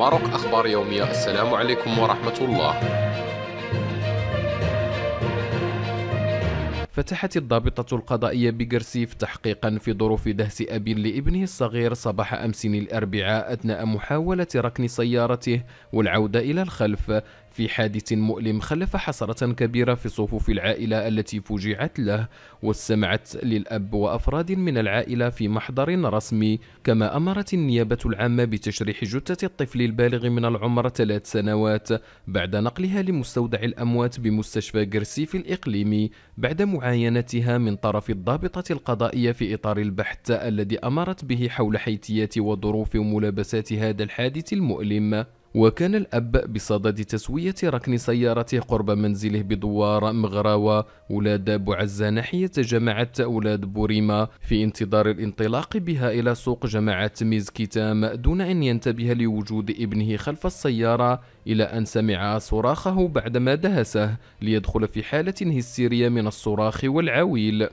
ماروك أخبار يومية السلام عليكم ورحمة الله فتحت الضابطة القضائية بجرسيف تحقيقا في ظروف دهس أب لابنه الصغير صباح أمس الأربعاء أثناء محاولة ركن سيارته والعودة إلى الخلف في حادث مؤلم خلف حسرة كبيرة في صفوف العائلة التي فجعت له واستمعت للأب وأفراد من العائلة في محضر رسمي كما أمرت النيابة العامة بتشريح جثة الطفل البالغ من العمر ثلاث سنوات بعد نقلها لمستودع الأموات بمستشفى جرسيف الإقليمي بعد معاينتها من طرف الضابطة القضائية في إطار البحث الذي أمرت به حول حيثيات وظروف وملابسات هذا الحادث المؤلم وكان الأب بصدد تسوية ركن سيارته قرب منزله بدوار مغراوة ولاد بوعزة ناحية جماعة أولاد بوريما في انتظار الانطلاق بها إلى سوق جماعة ميزكيتام دون أن ينتبه لوجود ابنه خلف السيارة إلى أن سمع صراخه بعدما دهسه ليدخل في حالة هستيرية من الصراخ والعويل